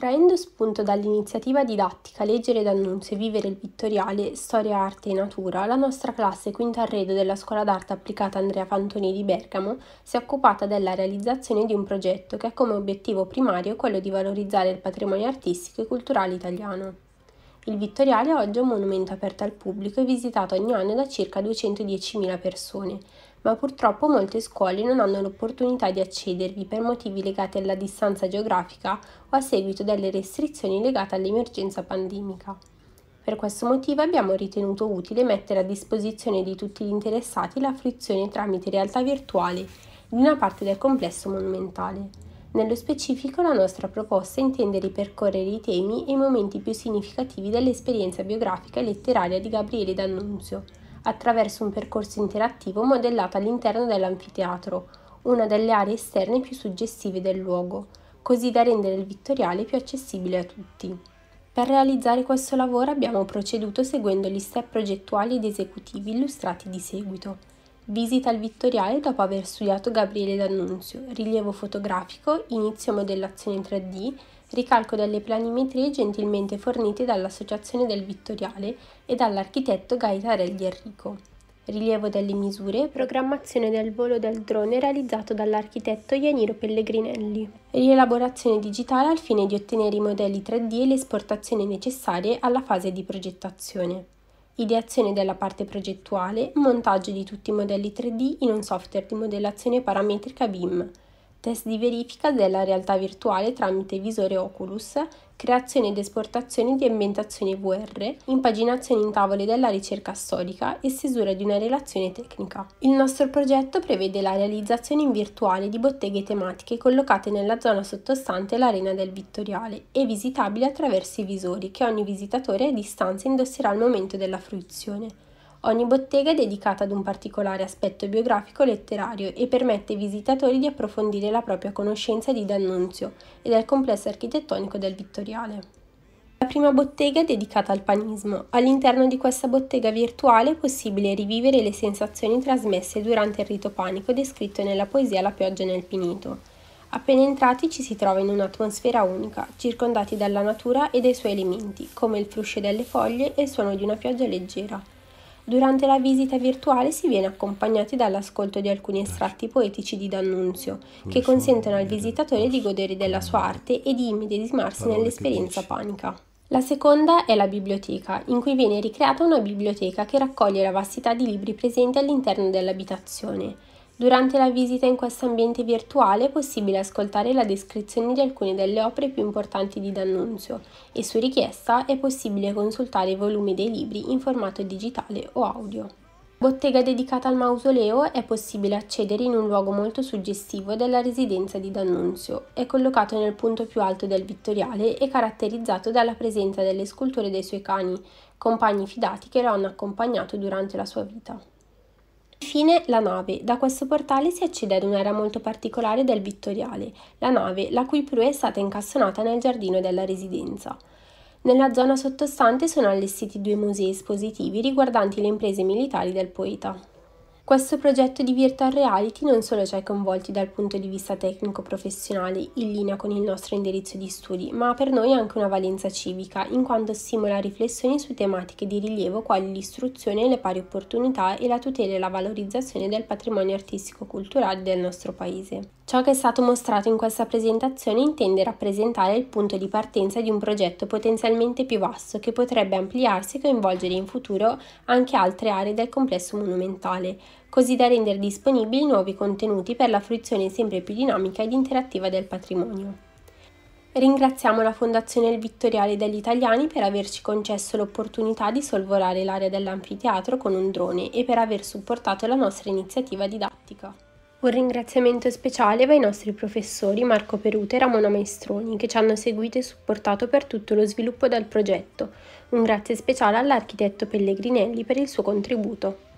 Traendo spunto dall'iniziativa didattica Leggere d'Annunzio e Vivere il Vittoriale, Storia, Arte e Natura, la nostra classe quinta arredo della Scuola d'Arte Applicata Andrea Fantoni di Bergamo si è occupata della realizzazione di un progetto che ha come obiettivo primario quello di valorizzare il patrimonio artistico e culturale italiano. Il Vittoriale oggi è un monumento aperto al pubblico e visitato ogni anno da circa 210.000 persone, ma purtroppo molte scuole non hanno l'opportunità di accedervi per motivi legati alla distanza geografica o a seguito delle restrizioni legate all'emergenza pandemica. Per questo motivo abbiamo ritenuto utile mettere a disposizione di tutti gli interessati la frizione tramite realtà virtuale di una parte del complesso monumentale. Nello specifico la nostra proposta intende ripercorrere i temi e i momenti più significativi dell'esperienza biografica e letteraria di Gabriele D'Annunzio, attraverso un percorso interattivo modellato all'interno dell'anfiteatro, una delle aree esterne più suggestive del luogo, così da rendere il vittoriale più accessibile a tutti. Per realizzare questo lavoro abbiamo proceduto seguendo gli step progettuali ed esecutivi illustrati di seguito. Visita al Vittoriale dopo aver studiato Gabriele D'Annunzio, rilievo fotografico, inizio modellazione 3D, ricalco delle planimetrie gentilmente fornite dall'Associazione del Vittoriale e dall'architetto Gaetarelli Enrico. Rilievo delle misure, programmazione del volo del drone realizzato dall'architetto Ianiro Pellegrinelli. Rielaborazione digitale al fine di ottenere i modelli 3D e le esportazioni necessarie alla fase di progettazione ideazione della parte progettuale, montaggio di tutti i modelli 3D in un software di modellazione parametrica BIM, test di verifica della realtà virtuale tramite visore Oculus, creazione ed esportazione di ambientazioni VR, impaginazione in tavole della ricerca storica e stesura di una relazione tecnica. Il nostro progetto prevede la realizzazione in virtuale di botteghe tematiche collocate nella zona sottostante l'Arena del Vittoriale e visitabili attraverso i visori che ogni visitatore a distanza indosserà al momento della fruizione. Ogni bottega è dedicata ad un particolare aspetto biografico letterario e permette ai visitatori di approfondire la propria conoscenza di D'Annunzio e del complesso architettonico del Vittoriale. La prima bottega è dedicata al panismo. All'interno di questa bottega virtuale è possibile rivivere le sensazioni trasmesse durante il rito panico descritto nella poesia La pioggia nel Pinito. Appena entrati ci si trova in un'atmosfera unica, circondati dalla natura e dai suoi elementi, come il fruscio delle foglie e il suono di una pioggia leggera. Durante la visita virtuale si viene accompagnati dall'ascolto di alcuni estratti poetici di D'Annunzio, che consentono al visitatore di godere della sua arte e di immedesimarsi nell'esperienza panica. La seconda è la biblioteca, in cui viene ricreata una biblioteca che raccoglie la vastità di libri presenti all'interno dell'abitazione. Durante la visita in questo ambiente virtuale è possibile ascoltare la descrizione di alcune delle opere più importanti di D'Annunzio e su richiesta è possibile consultare i volumi dei libri in formato digitale o audio. Bottega dedicata al mausoleo è possibile accedere in un luogo molto suggestivo della residenza di D'Annunzio. È collocato nel punto più alto del Vittoriale e caratterizzato dalla presenza delle sculture dei suoi cani, compagni fidati che lo hanno accompagnato durante la sua vita. Infine la nave, da questo portale si accede ad un'area molto particolare del Vittoriale, la nave la cui prua è stata incastonata nel giardino della residenza. Nella zona sottostante sono allestiti due musei espositivi riguardanti le imprese militari del poeta. Questo progetto di virtual reality non solo ci ha coinvolti dal punto di vista tecnico-professionale in linea con il nostro indirizzo di studi, ma ha per noi anche una valenza civica, in quanto stimola riflessioni su tematiche di rilievo quali l'istruzione, le pari opportunità e la tutela e la valorizzazione del patrimonio artistico-culturale del nostro paese. Ciò che è stato mostrato in questa presentazione intende rappresentare il punto di partenza di un progetto potenzialmente più vasto che potrebbe ampliarsi e coinvolgere in futuro anche altre aree del complesso monumentale così da rendere disponibili nuovi contenuti per la fruizione sempre più dinamica ed interattiva del patrimonio. Ringraziamo la Fondazione Il Vittoriale degli Italiani per averci concesso l'opportunità di solvolare l'area dell'anfiteatro con un drone e per aver supportato la nostra iniziativa didattica. Un ringraziamento speciale va ai nostri professori Marco Perute e Ramona Maestroni che ci hanno seguito e supportato per tutto lo sviluppo del progetto. Un grazie speciale all'architetto Pellegrinelli per il suo contributo.